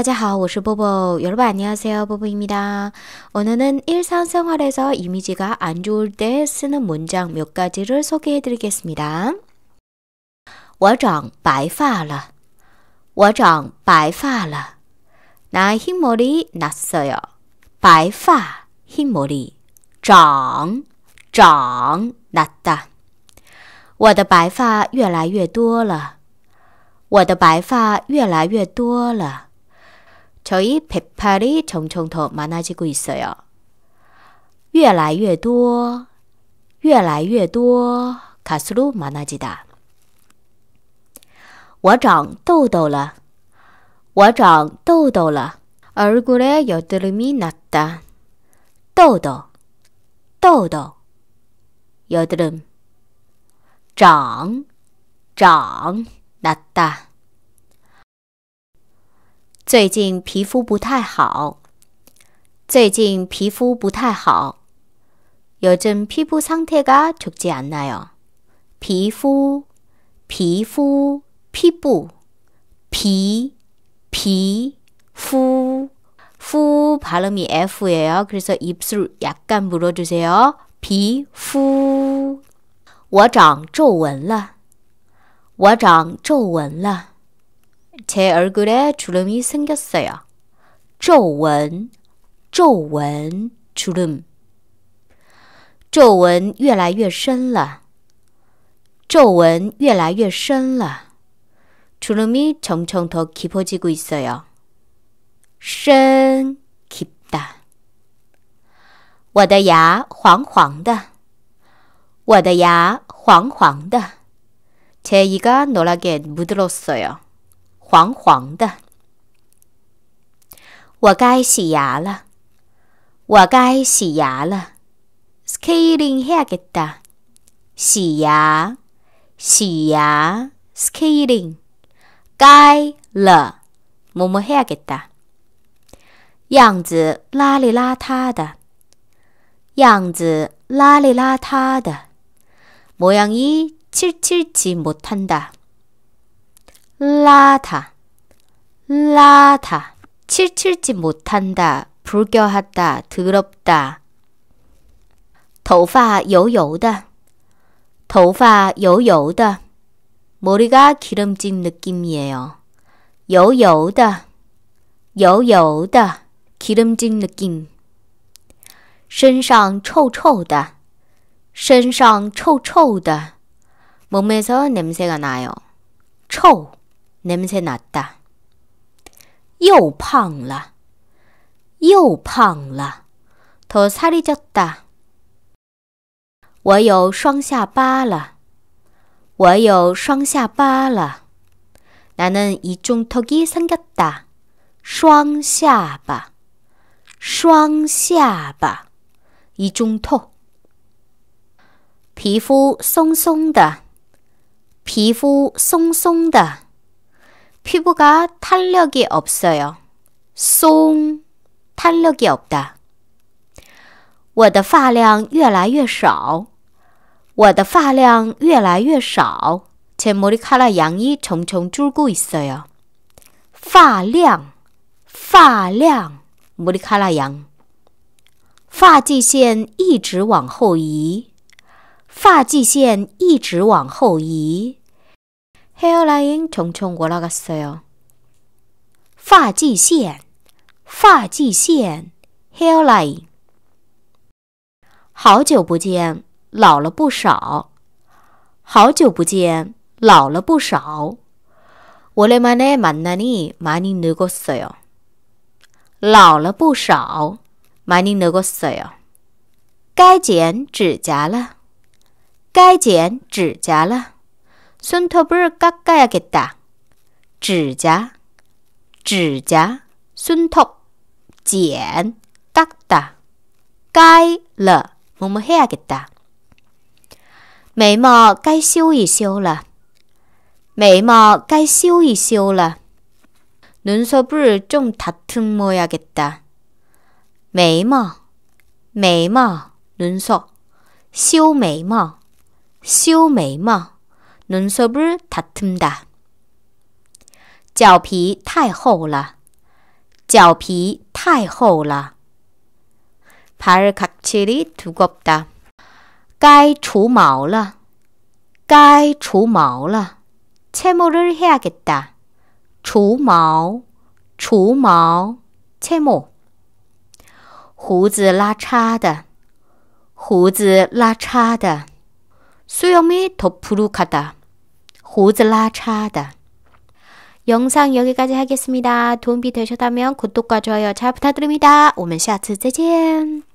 大家好,我是波波. 여러분 안녕하세요. 보보입니다. 오늘은 일상생활에서 이미지가 안 좋을 때 쓰는 문장 몇 가지를 소개해 드리겠습니다. 我长白发了.我长白发了.나 흰머리 났어요. 白发 흰머리. 长,长 났다. 我的白发越来越多了.我的白发越来越多了。 저희 배팔이 점점 더 많아지고 있어요. 越来越多,越来越多 가수로 많아지다. 我长痘痘了,我长痘痘了. 얼굴에 여드름이 났다. 痘痘,痘痘, 여드름. 长,长, 났다. 最近皮肤不太好。最近皮肤不太好。요즘피부 상태가 좋지 않나요? 피부, 피부, 피부, 피, 피, 후, 후 발음이 F예요. 그래서 입술 약간 물어주세요. 피부. 我长皱纹了。我长皱纹了。제 얼굴에 주름이 생겼어요. 皱纹,皱纹, 주름. 皱纹越来越深了.皱纹越来越深了. 주름이 점점 더 깊어지고 있어요. 深 깊다. 我的牙黄黄的.我的牙黄黄的.제 이가 노랗게 무들었어요. 黄黄的我该洗牙了我该洗牙了 skating h a g g t 洗牙洗牙 skating 该了么么 h a g g t 样子邋里邋遢的样子邋里邋遢的模样一七七七模瘫的 라다, 라다. 칠칠지 못한다, 불겨하다, 더럽다. 头发油油的,头发油油的. 머리가 기름진 느낌이에요. 여여다, 여여다, 기름진 느낌. 身上臭臭的,身上臭臭的. 몸에서 냄새가 나요. 臭. 냄새 났다. 又胖了,又胖了,더 살이 졌다. 我有双下巴了,我有双下巴了. 나는 이중턱이 생겼다. 双下巴,双下巴, 이중턱. 皮肤松松的,皮肤松松的. 피부가 탄력이 없어요. 송 탄력이 없다. 我的发量越来越少.我的发量越来越少.제 머리카락 양이 점점 줄고 있어요. 发量,发量, 머리카락 양. 发际线一直往后移,发际线一直往后移. 헤어라인 정청 올라갔어요. 发际线,发际线, 헤어라인. 好久不见,老了不少.好久不见,老了不少. 오랜만에 만나니 많이 늙었어요. 老了不少, 많이 늙었어요. 该剪指甲了,该剪指甲了. 손톱을 깎아야겠다. 지자, 지자, 손톱, 剪, 깎다. 该了, 뭐뭐 해야겠다. 眉毛该修一修了.眉毛该修一修了. 눈썹을 좀 다듬어야겠다. 眉毛,眉毛, 눈썹. 修眉毛,修眉毛. 눈썹을 다툰다. 脚皮太厚了.脚皮太厚了.발 각질이 두껍다. 该除毛了.该除毛了. 채모를 해야겠다. 除毛,除毛, 채모. 胡子拉碴的,胡子拉碴的. 수염이 더 부룩하다. 胡子拉碴的。 영상 여기까지 하겠습니다. 도움이 되셨다면 구독과 좋아요 잘 부탁드립니다. 我们下次再见.